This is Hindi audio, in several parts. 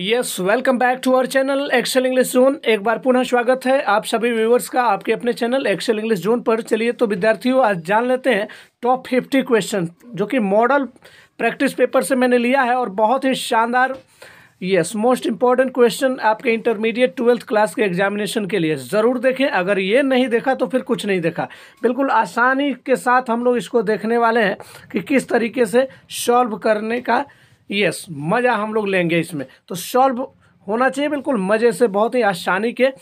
Yes welcome back to our channel Excel English zone एक बार पुनः स्वागत है आप सभी व्यूवर्स का आपके अपने चैनल एक्सेल इंग्लिश जोन पर चलिए तो विद्यार्थियों आज जान लेते हैं टॉप फिफ्टी क्वेश्चन जो कि मॉडल प्रैक्टिस पेपर से मैंने लिया है और बहुत ही शानदार यस मोस्ट इंपॉर्टेंट क्वेश्चन आपके इंटरमीडिएट ट्वेल्थ क्लास के एग्जामिनेशन के लिए ज़रूर देखें अगर ये नहीं देखा तो फिर कुछ नहीं देखा बिल्कुल आसानी के साथ हम लोग इसको देखने वाले हैं कि किस तरीके से सॉल्व करने का यस मज़ा हम लोग लेंगे इसमें तो सॉल्व होना चाहिए बिल्कुल मज़े से बहुत ही आसानी के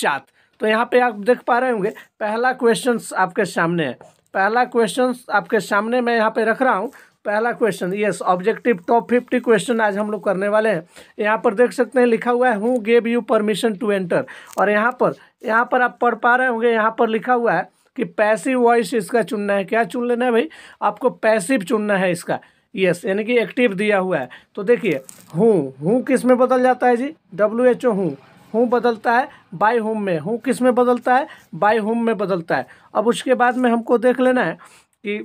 साथ तो यहाँ पे आप देख पा रहे होंगे पहला क्वेश्चन आपके सामने है पहला क्वेश्चन आपके सामने मैं यहाँ पे रख रहा हूँ पहला question yes objective top fifty question आज हम लोग करने वाले हैं यहाँ पर देख सकते हैं लिखा हुआ है who gave you permission to enter और यहाँ पर यहाँ पर आप पढ़ पा रहे होंगे यहाँ पर लिखा हुआ है कि पैसिव वॉइस इसका चुनना है क्या चुन लेना है भाई आपको पैसिव चुनना है इसका यस यानी कि एक्टिव दिया हुआ है तो देखिए हूँ हूँ किस में बदल जाता है जी डब्ल्यू एच ओ हूँ हूँ बदलता है बाय होम में हूँ किस में बदलता है बाय होम में बदलता है अब उसके बाद में हमको देख लेना है कि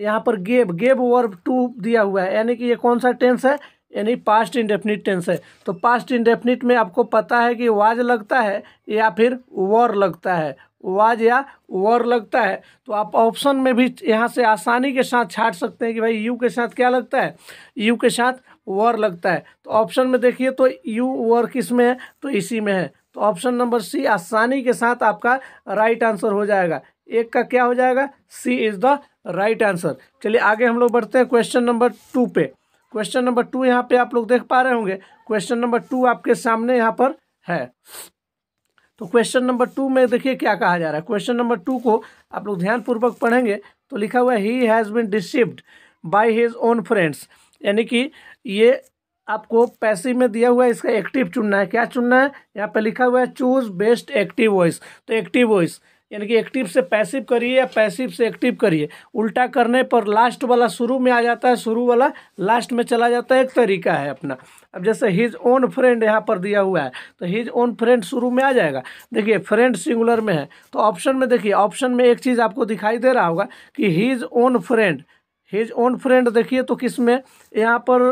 यहाँ पर गेब गेब वर्ब टू दिया हुआ है यानी कि ये कौन सा टेंस है यानी पास्ट इंडेफिनिट टेंस है तो पास्ट इंडेफिनिट में आपको पता है कि वाज लगता है या फिर वर लगता है वाज या वर लगता है तो आप ऑप्शन में भी यहाँ से आसानी के साथ छाट सकते हैं कि भाई यू के साथ क्या लगता है यू के साथ वर लगता है तो ऑप्शन में देखिए तो यू वर किस में है तो इसी में है तो ऑप्शन नंबर सी आसानी के साथ आपका राइट आंसर हो जाएगा एक का क्या हो जाएगा C is the right answer चलिए आगे हम लोग बढ़ते हैं क्वेश्चन नंबर टू पे क्वेश्चन नंबर टू यहाँ पे आप लोग देख पा रहे होंगे क्वेश्चन नंबर टू आपके सामने यहाँ पर है तो क्वेश्चन नंबर टू में देखिए क्या कहा जा रहा है क्वेश्चन नंबर टू को आप लोग ध्यानपूर्वक पढ़ेंगे तो लिखा हुआ है he has been deceived by his own friends यानी कि ये आपको पैसे में दिया हुआ है इसका एक्टिव चुनना है क्या चुनना है यहाँ पे लिखा हुआ है चूज बेस्ट एक्टिव वॉइस तो एक्टिव वॉइस यानी कि एक्टिव से पैसिव करिए या पैसिव से एक्टिव करिए उल्टा करने पर लास्ट वाला शुरू में आ जाता है शुरू वाला लास्ट में चला जाता है एक तरीका है अपना अब जैसे हिज ओन फ्रेंड यहाँ पर दिया हुआ है तो हिज ओन फ्रेंड शुरू में आ जाएगा देखिए फ्रेंड सिंगुलर में है तो ऑप्शन में देखिए ऑप्शन में एक चीज़ आपको दिखाई दे रहा होगा कि his own friend his own friend देखिए तो किस में यहाँ पर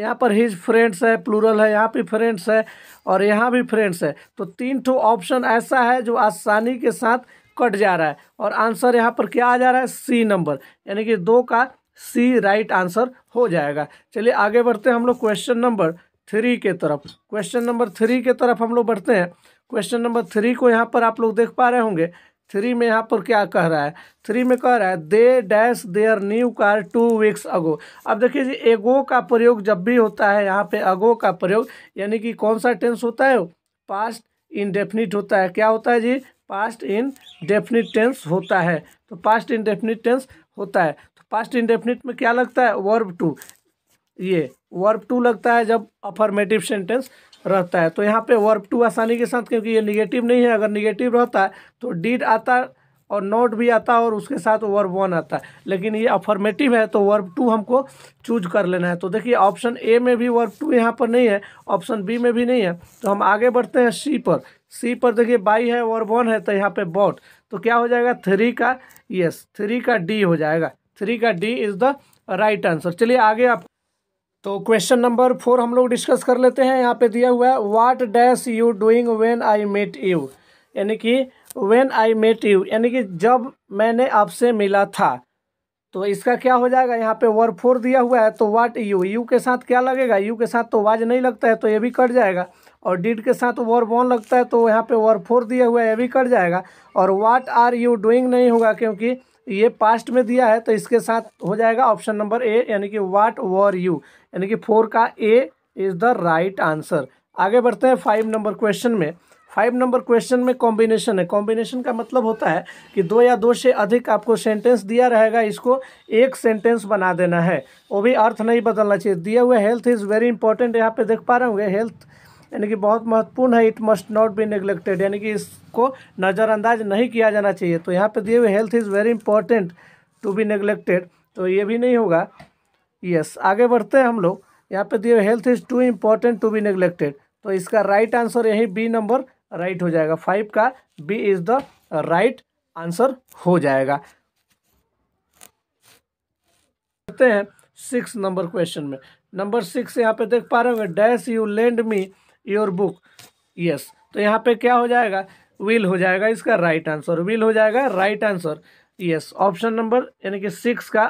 यहाँ पर हिज फ्रेंड्स है प्लूरल है यहाँ पे फ्रेंड्स है और यहाँ भी फ्रेंड्स है तो तीन ठो ऑप्शन ऐसा है जो आसानी के साथ कट जा रहा है और आंसर यहाँ पर क्या आ जा रहा है सी नंबर यानी कि दो का सी राइट आंसर हो जाएगा चलिए आगे बढ़ते हैं हम लोग क्वेश्चन नंबर थ्री के तरफ क्वेश्चन नंबर थ्री के तरफ हम लोग बढ़ते हैं क्वेश्चन नंबर थ्री को यहाँ पर आप लोग देख पा रहे होंगे थ्री में यहाँ पर क्या कह रहा है थ्री में कह रहा है they dash their new car two weeks ago अब देखिए जी एगो का प्रयोग जब भी होता है यहाँ पे अगो का प्रयोग यानी कि कौन सा टेंस होता है पास्ट इनडेफिनिट होता है क्या होता है जी पास्ट इन डेफिनिट टेंस होता है तो पास्ट इन डेफिनिट टेंस होता है तो पास्ट इनडेफिनिट में क्या लगता है वर्ब टू ये वर्ब टू लगता है जब अफर्मेटिव सेंटेंस रहता है तो यहाँ पे वर्ब टू आसानी के साथ क्योंकि ये निगेटिव नहीं है अगर निगेटिव रहता तो डीड आता और नोट भी आता और उसके साथ वर्ब वन आता है लेकिन ये अफर्मेटिव है तो वर्ब टू हमको चूज कर लेना है तो देखिए ऑप्शन ए में भी वर्ब टू यहाँ पर नहीं है ऑप्शन बी में भी नहीं है तो हम आगे बढ़ते हैं सी पर सी पर देखिए बाई है वर्ब वन है तो यहाँ पे बॉट तो क्या हो जाएगा थ्री का यस थ्री का डी हो जाएगा थ्री का D is the right answer चलिए आगे आप तो क्वेश्चन नंबर फोर हम लोग डिस्कस कर लेते हैं यहाँ पे दिया हुआ है what dash you doing when I met you यानी कि व्हेन आई मेट यू यानी कि जब मैंने आपसे मिला था तो इसका क्या हो जाएगा यहाँ पे वर्ब फोर दिया हुआ है तो वाट यू यू के साथ क्या लगेगा यू के साथ तो वाज नहीं लगता है तो ये भी कट जाएगा और डिड के साथ वर्ब तो वन लगता है तो यहाँ पे वर्ब फोर दिया हुआ है ये भी कट जाएगा और वाट आर यू डूइंग नहीं होगा क्योंकि ये पास्ट में दिया है तो इसके साथ हो जाएगा ऑप्शन नंबर ए यानी कि वाट वर यू यानी कि फोर का A is the right answer आगे बढ़ते हैं फाइव नंबर क्वेश्चन में फाइव नंबर क्वेश्चन में कॉम्बिनेशन है कॉम्बिनेशन का मतलब होता है कि दो या दो से अधिक आपको सेंटेंस दिया रहेगा इसको एक सेंटेंस बना देना है वो भी अर्थ नहीं बदलना चाहिए दिए हुए हेल्थ इज़ वेरी इंपॉर्टेंट यहाँ पे देख पा रहे होंगे हेल्थ यानी कि बहुत महत्वपूर्ण है it must not be neglected यानी कि इसको नज़रअंदाज नहीं किया जाना चाहिए तो यहाँ पे दिए हुए health is very important to be neglected तो ये भी नहीं होगा यस yes, आगे बढ़ते हैं हम लोग यहाँ पे दिए हुए health is too important to be neglected तो इसका राइट आंसर यही बी नंबर राइट हो जाएगा फाइव का B is the right answer हो जाएगा हैं सिक्स नंबर क्वेश्चन में नंबर सिक्स यहाँ पे देख पा रहे होंगे dash you lend me your book yes तो यहाँ पे क्या हो जाएगा विल हो जाएगा इसका राइट आंसर विल हो जाएगा right answer yes option number यानी कि सिक्स का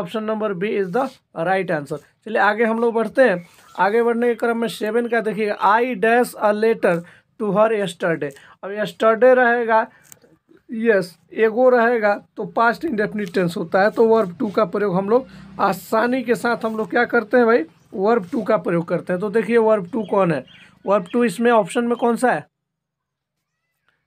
option number B is the right answer चलिए आगे हम लोग बढ़ते हैं आगे बढ़ने के क्रम में सेवन का देखिएगा I dash a letter to her yesterday अब यस्टरडे रहेगा यस yes, एगो रहेगा तो पास्ट इंडेफिनिट टेंस होता है तो वर्ब टू का प्रयोग हम लोग आसानी के साथ हम लोग क्या करते हैं भाई वर्ब टू का प्रयोग करते हैं तो देखिए वर्ब टू कौन है वर्ब टू इसमें ऑप्शन में कौन सा है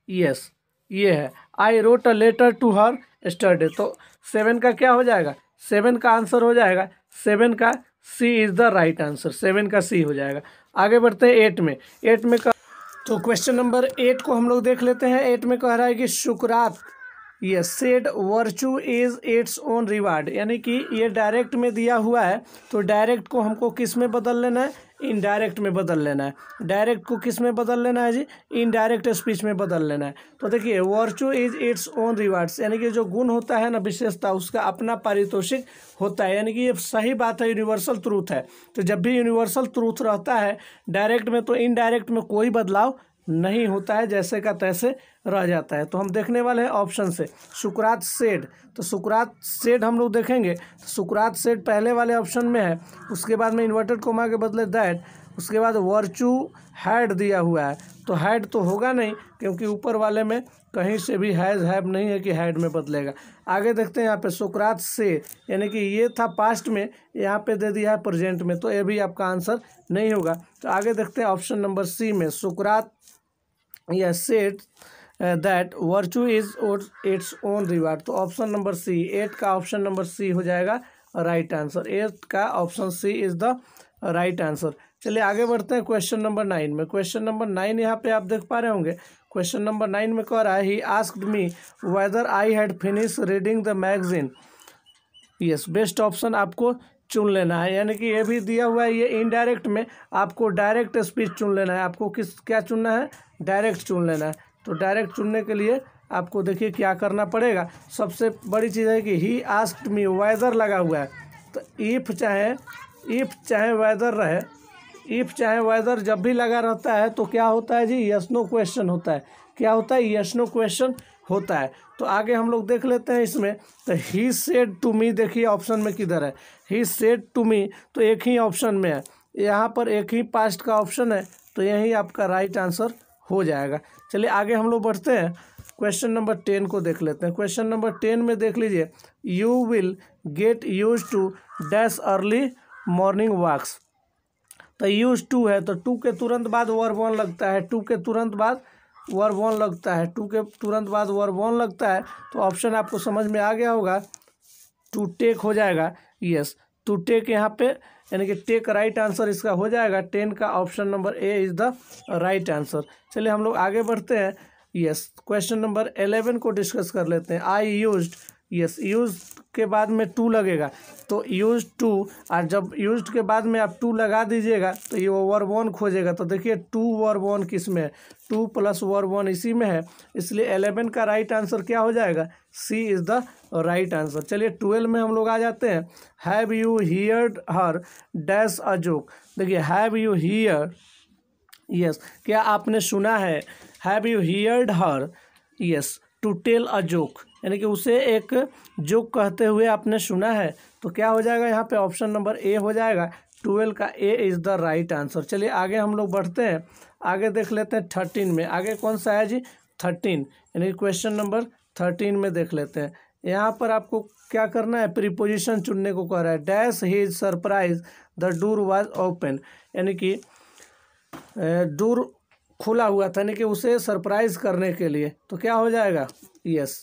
यस yes, ये है I wrote a letter to her study तो सेवन का क्या हो जाएगा सेवन का आंसर हो जाएगा सेवन का C is the right answer seven का सी हो जाएगा आगे बढ़ते हैं एट में एट में का तो क्वेश्चन नंबर एट को हम लोग देख लेते हैं एट में कह रहा है कि शुक्रात ये said virtue is its own reward यानी कि ये डायरेक्ट में दिया हुआ है तो डायरेक्ट को हमको किस में बदल लेना है इनडायरेक्ट में बदल लेना है डायरेक्ट को किस में बदल लेना है जी इनडायरेक्ट स्पीच में बदल लेना है तो देखिए virtue is its own rewards यानी कि जो गुण होता है ना विशेषता उसका अपना पारितोषिक होता है यानी कि ये सही बात है यूनिवर्सल ट्रूथ है तो जब भी यूनिवर्सल ट्रूथ रहता है डायरेक्ट में तो इनडायरेक्ट में कोई बदलाव नहीं होता है जैसे का तैसे रह जाता है तो हम देखने वाले हैं ऑप्शन से सुकरात सेड तो सुकरात सेड हम लोग देखेंगे तो सुकरात सेड पहले वाले ऑप्शन में है उसके बाद में इन्वर्टेड कोमा के बदले दैट उसके बाद वर्चू हैड दिया हुआ है तो हैड तो होगा नहीं क्योंकि ऊपर वाले में कहीं से भी हैज़ हैब नहीं है कि हैड में बदलेगा आगे देखते हैं यहाँ पे सुकरात से यानी कि ये था पास्ट में यहाँ पे दे दिया है प्रेजेंट में तो ये भी आपका आंसर नहीं होगा तो आगे देखते हैं ऑप्शन नंबर सी में सुकरात यह said that virtue is its own reward तो ऑप्शन नंबर सी एट का ऑप्शन नंबर सी हो जाएगा राइट आंसर एट का option C is the right answer चलिए आगे बढ़ते हैं क्वेश्चन नंबर नाइन में क्वेश्चन नंबर नाइन यहाँ पे आप देख पा रहे होंगे क्वेश्चन नंबर नाइन में कह रहा है he asked me whether I had finish reading the magazine yes best option आपको चुन लेना है यानी कि ये भी दिया हुआ है ये इनडायरेक्ट में आपको डायरेक्ट स्पीच चुन लेना है आपको किस क्या चुनना है डायरेक्ट चुन लेना है तो डायरेक्ट चुनने के लिए आपको देखिए क्या करना पड़ेगा सबसे बड़ी चीज़ है कि ही आस्क्ड मी वेदर लगा हुआ है तो इफ चाहे इफ चाहे वेदर रहे इफ़ चाहे वेदर जब भी लगा रहता है तो क्या होता है जी यशनो क्वेश्चन होता है क्या होता है यशनो क्वेश्चन होता है तो आगे हम लोग देख लेते हैं इसमें तो ही सेड टू मी देखिए ऑप्शन में किधर है ही सेड टू मी तो एक ही ऑप्शन में है यहाँ पर एक ही पास्ट का ऑप्शन है तो यही आपका राइट आंसर हो जाएगा चलिए आगे हम लोग बढ़ते हैं क्वेश्चन नंबर टेन को देख लेते हैं क्वेश्चन नंबर टेन में देख लीजिए you will get use to dash early morning walks तो यूज टू है तो टू के तुरंत बाद वर्ब वन लगता है टू के तुरंत बाद वर्ब वन लगता है टू के तुरंत बाद वर्ब वन लगता है तो ऑप्शन आपको समझ में आ गया होगा टू टेक हो जाएगा यस टू टेक यहाँ पे यानी कि टेक राइट आंसर इसका हो जाएगा टेन का option number A is the right answer चलिए हम लोग आगे बढ़ते हैं यस क्वेश्चन नंबर एलेवन को डिस्कस कर लेते हैं आई यूज्ड यस यूज के बाद में टू लगेगा तो यूज टू और जब यूज के बाद में आप टू लगा दीजिएगा तो ये ओवर वन खोजेगा तो देखिए टू ओवर वन किस में है टू प्लस ओवर वन इसी में है इसलिए एलेवन का राइट आंसर क्या हो जाएगा C is the right answer चलिए ट्वेल्व में हम लोग आ जाते हैं have you hear her dash a joke देखिए हैव यू हीयर यस क्या आपने सुना है have you heard her yes to tell a joke यानी कि उसे एक जो कहते हुए आपने सुना है तो क्या हो जाएगा यहाँ पे ऑप्शन नंबर ए हो जाएगा ट्वेल्व का A is the right answer चलिए आगे हम लोग बढ़ते हैं आगे देख लेते हैं थर्टीन में आगे कौन सा है जी थर्टीन यानी क्वेश्चन नंबर थर्टीन में देख लेते हैं यहाँ पर आपको क्या करना है प्रीपोजिशन चुनने को कह रहा है dash is surprise the door was open यानी कि डोर खुला हुआ था यानी कि उसे सरप्राइज करने के लिए तो क्या हो जाएगा यस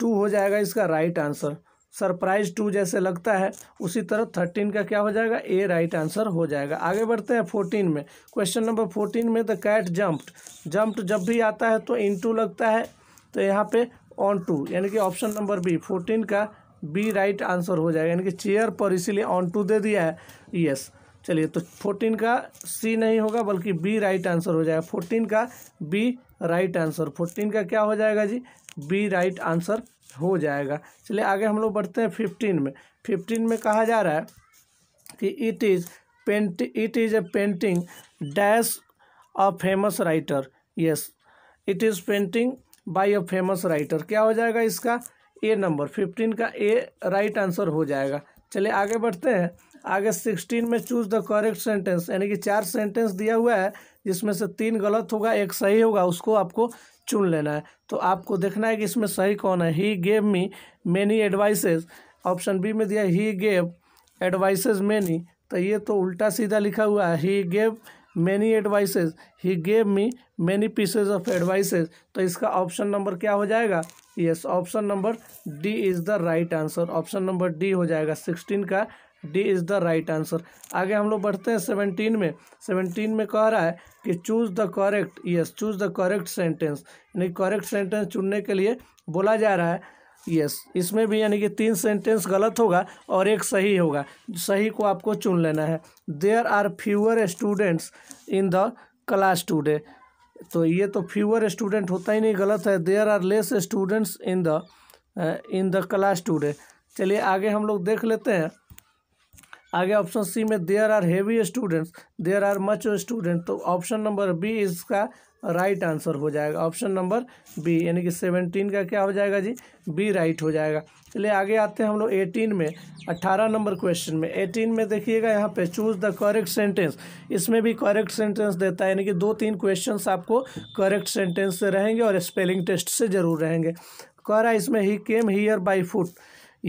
टू हो जाएगा इसका राइट आंसर सरप्राइज टू जैसे लगता है उसी तरह थर्टीन का क्या हो जाएगा ए राइट आंसर हो जाएगा आगे बढ़ते हैं फोर्टीन में क्वेश्चन नंबर फोर्टीन में द कैट जम्प्ट जंप्ड जब भी आता है तो इन टू लगता है तो यहाँ पे ऑन टू यानी कि ऑप्शन नंबर बी फोर्टीन का बी राइट आंसर हो जाएगा यानी कि चेयर पर इसीलिए ऑन टू दे दिया है यस चलिए तो फोर्टीन का सी नहीं होगा बल्कि बी राइट आंसर हो जाएगा फोर्टीन का बी राइट आंसर फोर्टीन का क्या हो जाएगा जी बी राइट आंसर हो जाएगा चलिए आगे हम लोग बढ़ते हैं फिफ्टीन में फिफ्टीन में कहा जा रहा है कि it is paint it is a painting dash a famous writer yes it is painting by a famous writer क्या हो जाएगा इसका ए नंबर फिफ्टीन का ए राइट आंसर हो जाएगा चलिए आगे बढ़ते हैं आगे सिक्सटीन में चूज द करेक्ट सेंटेंस यानी कि चार सेंटेंस दिया हुआ है जिसमें से तीन गलत होगा एक सही होगा उसको आपको चुन लेना है तो आपको देखना है कि इसमें सही कौन है he gave me many advices option B में दिया ही गेव एडवाइसेज मैनी तो ये तो उल्टा सीधा लिखा हुआ है he gave many advices he gave me many pieces of advices तो इसका ऑप्शन नंबर क्या हो जाएगा yes option number D is the right answer option number D हो जाएगा सिक्सटीन का D is the right answer आगे हम लोग बढ़ते हैं सेवनटीन में सेवनटीन में कह रहा है कि choose the correct yes choose the correct sentence यानी करेक्ट सेंटेंस चुनने के लिए बोला जा रहा है यस yes. इसमें भी यानी कि तीन सेंटेंस गलत होगा और एक सही होगा सही को आपको चुन लेना है there are fewer students in the class today तो ये तो फ्यूअर स्टूडेंट होता ही नहीं गलत है there are less students in the in the class today चलिए आगे हम लोग देख लेते हैं आगे ऑप्शन सी में there are heavy students there are much student तो ऑप्शन नंबर बी इसका राइट right आंसर हो जाएगा ऑप्शन नंबर बी यानी कि सेवनटीन का क्या हो जाएगा जी बी राइट right हो जाएगा चलिए आगे आते हैं हम लोग एटीन में अट्ठारह नंबर क्वेश्चन में एटीन में देखिएगा यहाँ पे चूज द करेक्ट सेंटेंस इसमें भी करेक्ट सेंटेंस देता है यानी कि दो तीन क्वेश्चन आपको करेक्ट सेंटेंस से रहेंगे और स्पेलिंग टेस्ट से ज़रूर रहेंगे कह रहा है इसमें he came here by foot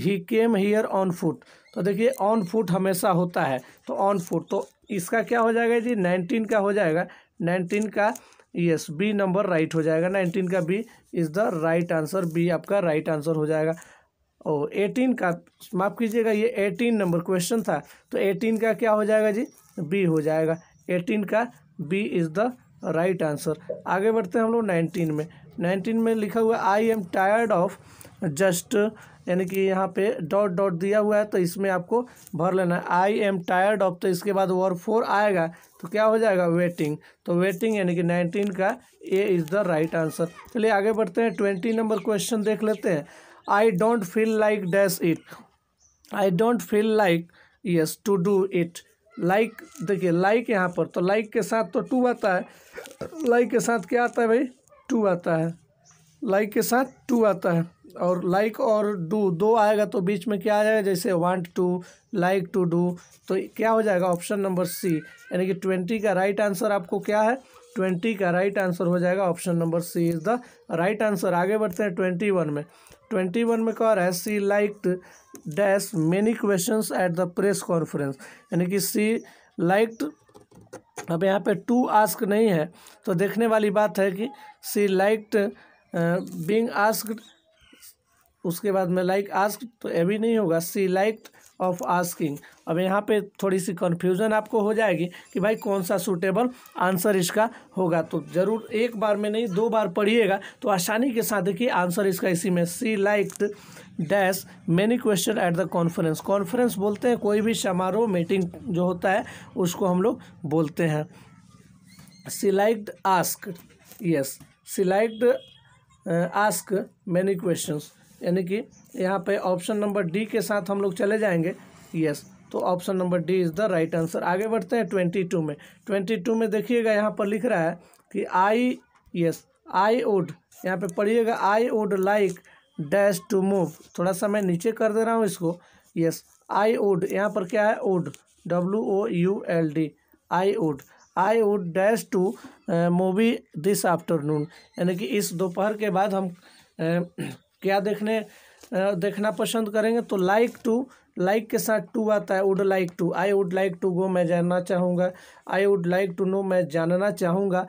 he came here on foot तो देखिए ऑन फुट हमेशा होता है तो ऑन फुट तो इसका क्या हो जाएगा जी नाइनटीन का हो जाएगा नाइनटीन का यस बी नंबर राइट हो जाएगा नाइनटीन का B is the right answer B आपका राइट आंसर हो जाएगा और एटीन का माफ़ कीजिएगा ये एटीन नंबर क्वेश्चन था तो एटीन का क्या हो जाएगा जी बी हो जाएगा एटीन का B is the right answer आगे बढ़ते हैं हम लोग नाइनटीन में नाइनटीन में लिखा हुआ I am tired of just यानी कि यहाँ पे डॉट डॉट दिया हुआ है तो इसमें आपको भर लेना है आई एम टायर्ड ऑफ तो इसके बाद वर्ब फोर आएगा तो क्या हो जाएगा वेटिंग तो वेटिंग यानी कि नाइनटीन का A is the right answer चलिए आगे बढ़ते हैं ट्वेंटी नंबर क्वेश्चन देख लेते हैं I don't feel like dash it I don't feel like yes to do it like देखिए लाइक यहाँ पर तो लाइक like के साथ तो टू आता है लाइक like के साथ क्या आता है भाई टू आता है लाइक like के साथ टू आता है और लाइक like और डू दो आएगा तो बीच में क्या आ जाएगा जैसे want to like to do तो क्या हो जाएगा ऑप्शन नंबर सी यानी कि ट्वेंटी का राइट right आंसर आपको क्या है ट्वेंटी का राइट right आंसर हो जाएगा option number C is the right answer आगे बढ़ते हैं ट्वेंटी वन में ट्वेंटी वन में कह रहा है she liked dash many questions at the press conference यानी कि सी लाइक्ड अब यहाँ पे टू आस्क नहीं है तो देखने वाली बात है कि सी लाइक्ड बींग आस्क्ड उसके बाद में लाइक आस्क तो ये भी नहीं होगा सी लाइक ऑफ आस्किंग अब यहाँ पे थोड़ी सी कन्फ्यूज़न आपको हो जाएगी कि भाई कौन सा सूटेबल आंसर इसका होगा तो ज़रूर एक बार में नहीं दो बार पढ़िएगा तो आसानी के साथ देखिए आंसर इसका इसी में she liked dash many question at the conference conference बोलते हैं कोई भी समारोह मीटिंग जो होता है उसको हम लोग बोलते हैं she liked ask yes she liked ask many question यानी कि यहाँ पे ऑप्शन नंबर डी के साथ हम लोग चले जाएंगे यस तो option number D is the right answer आगे बढ़ते हैं ट्वेंटी टू में ट्वेंटी टू में देखिएगा यहाँ पर लिख रहा है कि आई यस आई वुड यहाँ पे पढ़िएगा I would like dash to move थोड़ा सा मैं नीचे कर दे रहा हूँ इसको यस आई वुड यहाँ पर क्या है would W O U L D I would I would dash to movie this afternoon यानी कि इस दोपहर के बाद हम uh, क्या देखने देखना पसंद करेंगे तो लाइक टू लाइक के साथ टू आता है would like to I would like to go मैं जानना चाहूँगा I would like to know मैं जानना चाहूँगा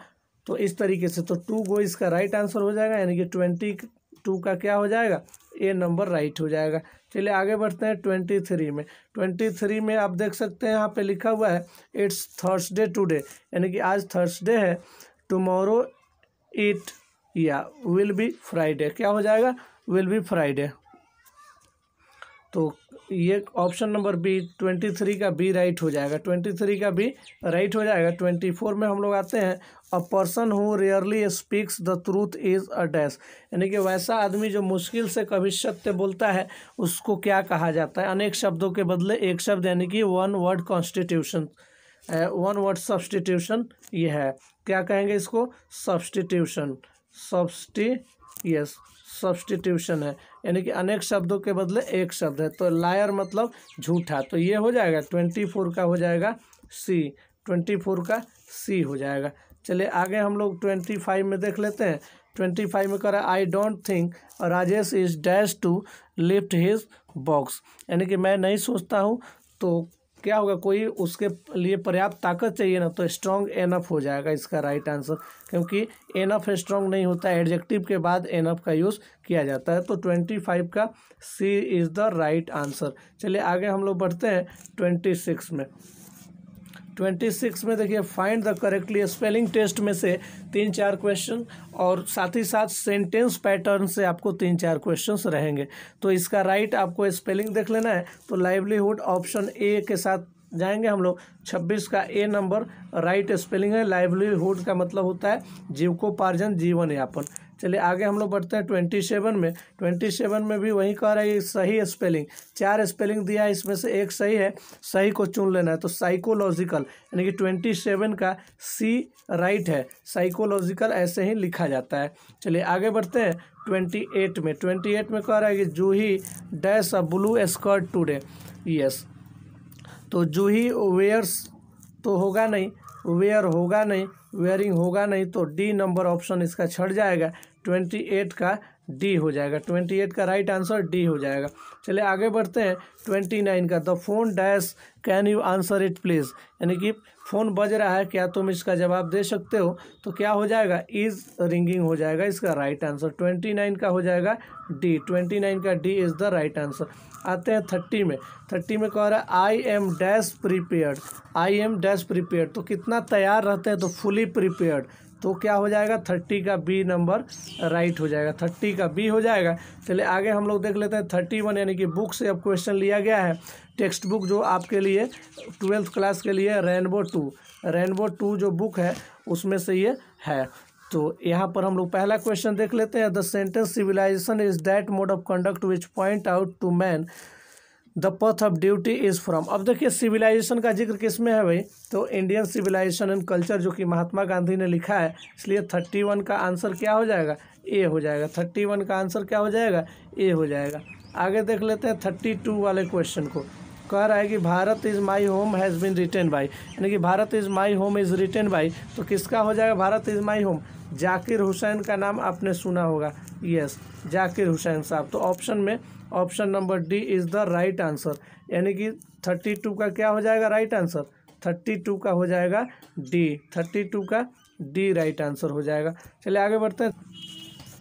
तो इस तरीके से तो टू गो इसका राइट आंसर हो जाएगा यानी कि ट्वेंटी टू का क्या हो जाएगा ए नंबर राइट हो जाएगा चलिए आगे बढ़ते हैं ट्वेंटी थ्री में ट्वेंटी थ्री में आप देख सकते हैं यहाँ पे लिखा हुआ है इट्स थर्सडे टुडे यानी कि आज थर्सडे है टुमारो इट या विल बी फ्राइडे क्या हो जाएगा विल बी फ्राइडे तो ये option number B twenty three का बी राइट हो जाएगा ट्वेंटी थ्री का बी राइट हो जाएगा ट्वेंटी फोर में हम लोग आते हैं a person who rarely speaks the truth is a dash यानी कि वैसा आदमी जो मुश्किल से कभी सत्य बोलता है उसको क्या कहा जाता है अनेक शब्दों के बदले एक शब्द यानी कि one word constitution one word substitution ये है क्या कहेंगे इसको सब्सटीट्यूशन सब्सटी यस सब्सटीट्यूशन है यानी कि अनेक शब्दों के बदले एक शब्द है तो लायर मतलब झूठा तो ये हो जाएगा ट्वेंटी फोर का हो जाएगा सी ट्वेंटी फोर का सी हो जाएगा चलिए आगे हम लोग ट्वेंटी फाइव में देख लेते हैं ट्वेंटी फाइव में करें I don't think Rajesh is dash to lift his box यानी कि मैं नहीं सोचता हूँ तो क्या होगा कोई उसके लिए पर्याप्त ताकत चाहिए ना तो स्ट्रॉन्ग एनफ हो जाएगा इसका राइट आंसर क्योंकि एनफ स्ट्रॉन्ग नहीं होता एडजेक्टिव के बाद एनफ का यूज़ किया जाता है तो ट्वेंटी फाइव का C is the right answer चलिए आगे हम लोग बढ़ते हैं ट्वेंटी सिक्स में ट्वेंटी सिक्स में देखिए find the correctly spelling test में से तीन चार क्वेश्चन और साथ ही साथ सेंटेंस पैटर्न से आपको तीन चार क्वेश्चन रहेंगे तो इसका राइट आपको स्पेलिंग देख लेना है तो लाइवलीहुड ऑप्शन ए के साथ जाएंगे हम लोग छब्बीस का ए नंबर राइट स्पेलिंग है लाइवलीहुड का मतलब होता है जीवकोपार्जन जीवन यापन चलिए आगे हम लोग बढ़ते हैं ट्वेंटी सेवन में ट्वेंटी सेवन में भी वही कह रहा है सही स्पेलिंग चार स्पेलिंग दिया है इसमें से एक सही है सही को चुन लेना है तो साइकोलॉजिकल यानी कि ट्वेंटी सेवन का सी राइट है साइकोलॉजिकल ऐसे ही लिखा जाता है चलिए आगे बढ़ते हैं ट्वेंटी एट में ट्वेंटी एट में कह रहा है कि Juhi dash a blue skirt today yes तो जूही वेयर्स तो होगा नहीं वेयर होगा नहीं वेयरिंग होगा नहीं तो डी नंबर ऑप्शन इसका छट जाएगा ट्वेंटी एट का डी हो जाएगा ट्वेंटी एट का राइट आंसर डी हो जाएगा चलिए आगे बढ़ते हैं ट्वेंटी नाइन का the phone dash can you answer it please यानी कि फ़ोन बज रहा है क्या तुम इसका जवाब दे सकते हो तो क्या हो जाएगा इज़ रिंगिंग हो जाएगा इसका राइट आंसर ट्वेंटी नाइन का हो जाएगा डी ट्वेंटी नाइन का D is the right answer आते हैं थर्टी में थर्टी में कह रहा है I am dash prepared I am dash prepared तो कितना तैयार रहते हैं तो फुली प्रिपेयर्ड तो क्या हो जाएगा थर्टी का बी नंबर राइट हो जाएगा थर्टी का बी हो जाएगा चलिए आगे हम लोग देख लेते हैं थर्टी वन यानी कि बुक से अब क्वेश्चन लिया गया है टेक्स्ट बुक जो आपके लिए ट्वेल्थ क्लास के लिए रेनबो टू रेनबो टू जो बुक है उसमें से ये है तो यहाँ पर हम लोग पहला क्वेश्चन देख लेते हैं the sentence civilization is that mode of conduct which point out to man the path of duty is from अब देखिए सिविलाइजेशन का जिक्र किस में है भाई तो इंडियन सिविलाइजेशन एंड कल्चर जो कि महात्मा गांधी ने लिखा है इसलिए थर्टी वन का आंसर क्या हो जाएगा ए हो जाएगा थर्टी वन का आंसर क्या हो जाएगा ए हो जाएगा आगे देख लेते हैं थर्टी टू वाले क्वेश्चन को कह रहा है कि Bharat is my home has been written by यानी कि Bharat is my home is written by तो किसका हो जाएगा Bharat is my home Zakir Hussain का नाम आपने सुना होगा यस जाकिर हुसैन साहब तो ऑप्शन में option number D is the right answer यानी कि थर्टी टू का क्या हो जाएगा राइट आंसर थर्टी टू का हो जाएगा डी थर्टी टू का डी राइट आंसर हो जाएगा चलिए आगे बढ़ते हैं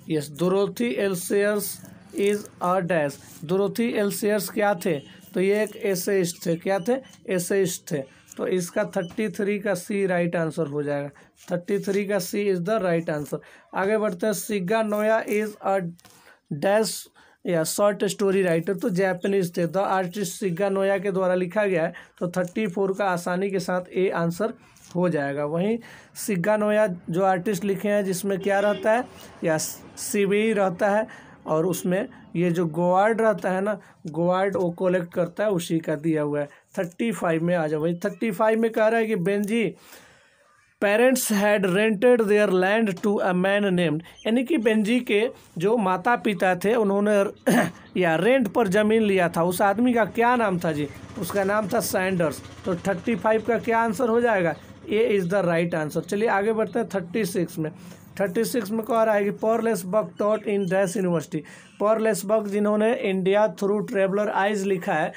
yes Dorothy L Sayers is a dash Dorothy L Sayers क्या थे तो ये एक एसेस्ट थे क्या थे एसेस्ट थे तो इसका थर्टी थ्री का सी राइट आंसर हो जाएगा थर्टी थ्री का C is the right answer आगे बढ़ते हैं Shiga Naoya is a dash या शॉर्ट स्टोरी राइटर तो जैपनीज थे द आर्टिस्ट सिग्गा नोया के द्वारा लिखा गया है तो थर्टी फोर का आसानी के साथ ए आंसर हो जाएगा वहीं सिग्गा नोया जो आर्टिस्ट लिखे हैं जिसमें क्या रहता है या सीबी रहता है और उसमें ये जो गोवार्ड रहता है ना गोवार्ड वो कलेक्ट करता है उसी का दिया हुआ है थर्टी फाइव में आ जाओ वही थर्टी फाइव में कह रहा है कि Benji parents had rented their land to a man named यानी कि बेंजी के जो माता पिता थे उन्होंने या रेंट पर ज़मीन लिया था उस आदमी का क्या नाम था जी उसका नाम था सैंडर्स तो थर्टी फाइव का क्या आंसर हो जाएगा A is the right answer चलिए आगे बढ़ते हैं थर्टी सिक्स में थर्टी सिक्स में कह रहा है कि Pearl S Buck taught in dash university Pearl S Buck जिन्होंने इंडिया थ्रू ट्रेवलर आइज लिखा है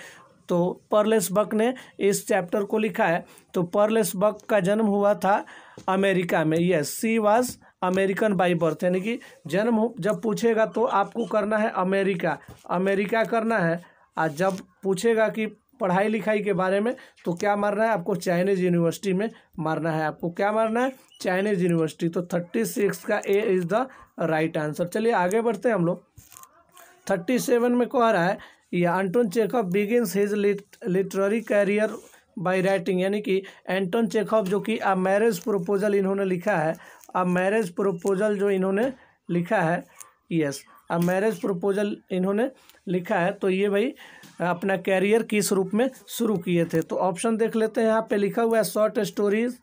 तो पर्लेस बक ने इस चैप्टर को लिखा है तो पर्लेस बक का जन्म हुआ था अमेरिका में yes she was American by birth यानी कि जन्म जब पूछेगा तो आपको करना है अमेरिका अमेरिका करना है और जब पूछेगा कि पढ़ाई लिखाई के बारे में तो क्या मारना है आपको चाइनीज यूनिवर्सिटी में मारना है आपको क्या मारना है चाइनीज यूनिवर्सिटी तो थर्टी सिक्स का A is the right answer चलिए आगे बढ़ते हैं हम लोग थर्टी सेवन में कह रहा है या Anton Chekhov begins his literary career by writing यानी कि एंटोन चेकअप जो कि आ मैरिज प्रपोजल इन्होंने लिखा है आ मैरिज प्रपोजल जो इन्होंने लिखा है यस आ मैरिज प्रपोजल इन्होंने लिखा है तो ये भाई अपना कैरियर किस रूप में शुरू किए थे तो ऑप्शन देख लेते हैं यहाँ पे लिखा हुआ है शॉर्ट स्टोरीज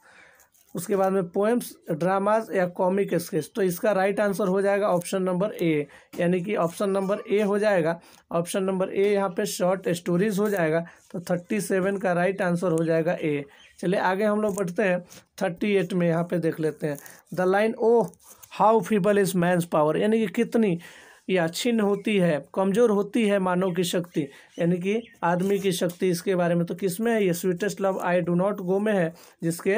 उसके बाद में पोएम्स ड्रामाज या कॉमिक स्केच तो इसका राइट आंसर हो जाएगा ऑप्शन नंबर ए यानी कि ऑप्शन नंबर ए हो जाएगा ऑप्शन नंबर ए यहाँ पे शॉर्ट स्टोरीज हो जाएगा तो थर्टी सेवन का राइट आंसर हो जाएगा ए चलिए आगे हम लोग बढ़ते हैं थर्टी एट में यहाँ पे देख लेते हैं the line O how feeble is man's power यानी कि कितनी या छिन्न होती है कमज़ोर होती है मानव की शक्ति यानी कि आदमी की शक्ति इसके बारे में तो किस में है ये sweetest love I do not go में है जिसके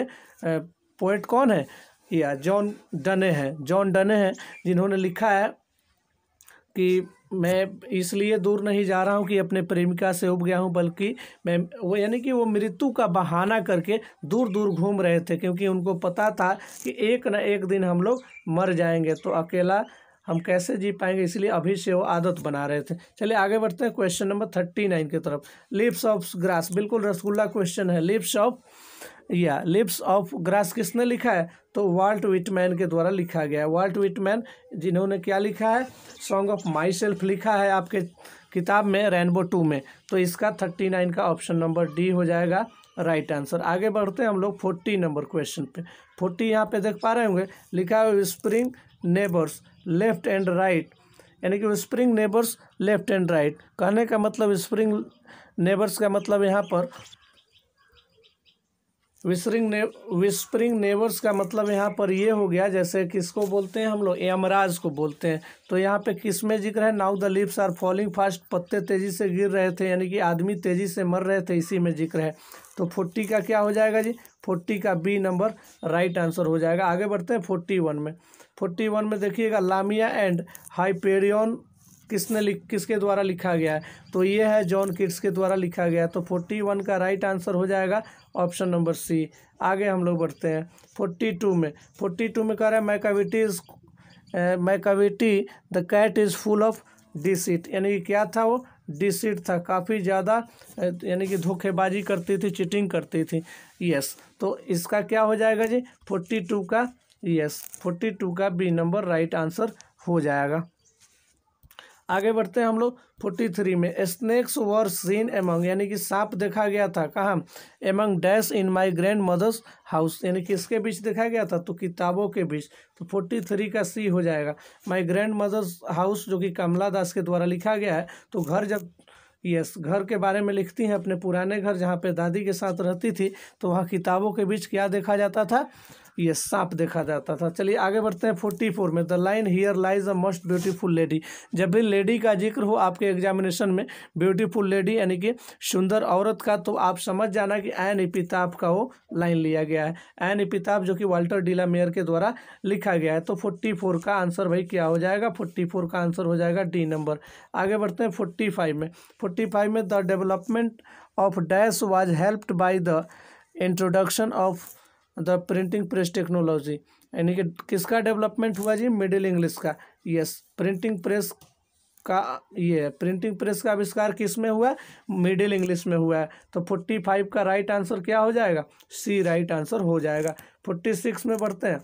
पोएट कौन है या जॉन डने हैं जॉन डने हैं जिन्होंने लिखा है कि मैं इसलिए दूर नहीं जा रहा हूँ कि अपने प्रेमिका से उब गया हूँ बल्कि मैं वो यानी कि वो मृत्यु का बहाना करके दूर दूर घूम रहे थे क्योंकि उनको पता था कि एक न एक दिन हम लोग मर जाएंगे तो अकेला हम कैसे जी पाएंगे इसलिए अभी से वो आदत बना रहे थे चलिए आगे बढ़ते हैं क्वेश्चन नंबर थर्टी नाइन की तरफ लिप्स ऑफ ग्रास बिल्कुल रसगुल्ला क्वेश्चन है लिप्स ऑफ या लिप्स ऑफ ग्रास किसने लिखा है तो वाल्ट विटमैन के द्वारा लिखा गया है वाल्ट विटमैन जिन्होंने क्या लिखा है सॉन्ग ऑफ माई सेल्फ लिखा है आपके किताब में रेनबो टू में तो इसका थर्टी नाइन का ऑप्शन नंबर डी हो जाएगा राइट right आंसर आगे बढ़ते हैं हम लोग फोर्टी नंबर क्वेश्चन पे फोर्टी यहाँ पे देख पा रहे होंगे लिखा है spring neighbours left and right यानी कि spring neighbours left and right कहने का मतलब स्प्रिंग नेबर्स का मतलब यहाँ पर विस्परिंग ने विस्परिंग नेवर्स का मतलब यहाँ पर ये हो गया जैसे किसको बोलते हैं हम लोग यमराज को बोलते हैं तो यहाँ पे किस में जिक्र है now the leaves are falling fast पत्ते तेज़ी से गिर रहे थे यानी कि आदमी तेज़ी से मर रहे थे इसी में जिक्र है तो फोर्टी का क्या हो जाएगा जी फोर्टी का बी नंबर राइट आंसर हो जाएगा आगे बढ़ते हैं फोर्टी वन में फोर्टी वन में देखिएगा लामिया एंड हाइपेरियन किसने लिख किसके द्वारा लिखा गया है तो ये है जॉन किट्स के द्वारा लिखा गया तो फोर्टी वन का राइट आंसर हो जाएगा ऑप्शन नंबर सी आगे हम लोग बढ़ते हैं फोर्टी टू में फोर्टी टू में कह रहा है Macavity is Macavity the cat is full of deceit यानी कि क्या था वो सीट था काफ़ी ज़्यादा eh, यानी कि धोखेबाजी करती थी चिटिंग करती थी यस तो इसका क्या हो जाएगा जी फोर्टी टू का यस फोर्टी टू का बी नंबर राइट आंसर हो जाएगा आगे बढ़ते हैं हम लोग फोर्टी थ्री में स्नैक्स वर सीन एमंग यानी कि सांप देखा गया था कहाँ among dash in my grandmother's house यानी कि इसके बीच देखा गया था तो किताबों के बीच तो फोर्टी थ्री का सी हो जाएगा माय ग्रैंड मदर्स हाउस जो कि कमला दास के द्वारा लिखा गया है तो घर जब यस घर के बारे में लिखती हैं अपने पुराने घर जहाँ पे दादी के साथ रहती थी तो वहाँ किताबों के बीच क्या देखा जाता था ये सांप देखा जाता था चलिए आगे बढ़ते हैं फोर्टी फोर में the line here lies a most beautiful lady जब भी लेडी का जिक्र हो आपके एग्जामिनेशन में ब्यूटीफुल लेडी यानी कि सुंदर औरत का तो आप समझ जाना कि एन इपिताब का वो लाइन लिया गया है एन इपिताब जो कि वाल्टर डीला मेयर के द्वारा लिखा गया है तो फोर्टी फोर का आंसर भाई क्या हो जाएगा फोर्टी फोर का आंसर हो जाएगा डी नंबर आगे बढ़ते हैं फोर्टी फाइव में फोर्टी फाइव में the development of dash was helped by the introduction of the printing press technology यानी कि किसका डेवलपमेंट हुआ जी मिडिल इंग्लिश का यस प्रिंटिंग प्रेस का ये है प्रिंटिंग प्रेस का आविष्कार किस में हुआ मिडिल इंग्लिश में हुआ है तो फोर्टी फाइव का राइट आंसर क्या हो जाएगा सी राइट आंसर हो जाएगा फोर्टी सिक्स में बढ़ते हैं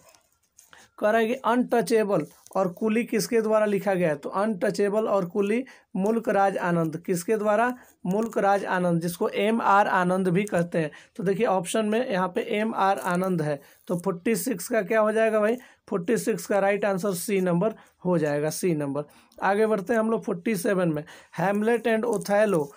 कह रहा है कि अनटचेबल और कुली किसके द्वारा लिखा गया है तो अनटचेबल और कुली मुल्क राज आनंद किसके द्वारा मुल्क राज आनंद जिसको एम आर आनंद भी कहते हैं तो देखिए ऑप्शन में यहाँ पे एम आर आनंद है तो फोर्टी सिक्स का क्या हो जाएगा भाई फोर्टी सिक्स का राइट आंसर सी नंबर हो जाएगा सी नंबर आगे बढ़ते हैं हम लोग फोर्टी सेवन में Hamlet and Othello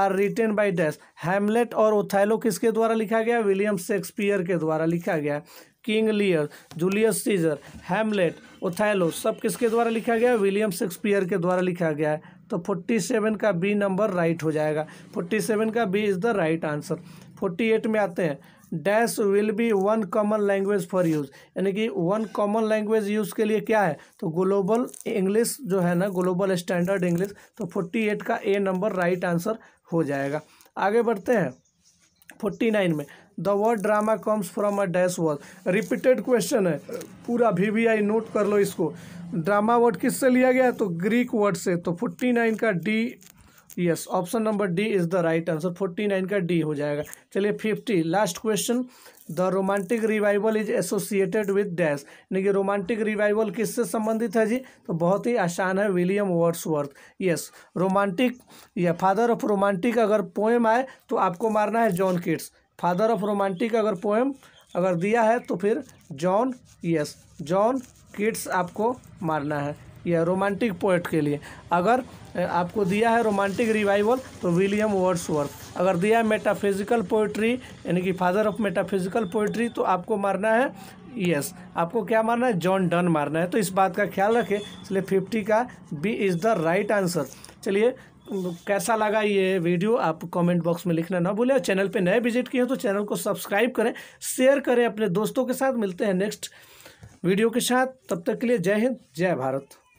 are written by dash Hamlet और ओथैलो किसके द्वारा लिखा गया विलियम शेक्सपियर के द्वारा लिखा गया King Lear Julius Caesar Hamlet Othello सब किसके द्वारा लिखा गया है विलियम शेक्सपियर के द्वारा लिखा गया है तो फोर्टी सेवन का बी नंबर राइट हो जाएगा फोर्टी सेवन का B is the right answer forty eight में आते हैं dash will be one common language for use यानी कि वन कॉमन लैंग्वेज यूज़ के लिए क्या है तो ग्लोबल इंग्लिश जो है ना ग्लोबल स्टैंडर्ड इंग्लिश तो फोर्टी एट का ए नंबर राइट आंसर हो जाएगा आगे बढ़ते हैं फोर्टी नाइन में the word drama comes from a dash word repeated question है पूरा वी वी आई नोट कर लो इसको ड्रामा वर्ड किससे लिया गया तो ग्रीक वर्ड से तो फोर्टी नाइन का D yes option number D is the right answer forty nine का डी हो जाएगा चलिए fifty last question the romantic revival is associated with dash यानी कि रोमांटिक रिवाइवल किससे संबंधित है जी तो बहुत ही आसान है विलियम वर्ड्सवर्थ यस रोमांटिक या फादर ऑफ रोमांटिक अगर पोएम आए तो आपको मारना है John Keats father of romantic अगर पोएम अगर दिया है तो फिर जॉन यस जॉन किड्स आपको मारना है यह रोमांटिक पोएट के लिए अगर आपको दिया है रोमांटिक रिवाइवल तो विलियम वर्ड्स अगर दिया है मेटाफिजिकल पोइट्री यानी कि फादर ऑफ मेटाफिजिकल पोइट्री तो आपको मारना है यस आपको क्या मारना है जॉन डन मारना है तो इस बात का ख्याल रखें इसलिए फिफ्टी का B is the right answer चलिए कैसा लगा ये वीडियो आप कमेंट बॉक्स में लिखना ना भूलें चैनल पे नए विजिट किए हैं तो चैनल को सब्सक्राइब करें शेयर करें अपने दोस्तों के साथ मिलते हैं नेक्स्ट वीडियो के साथ तब तक के लिए जय हिंद जय भारत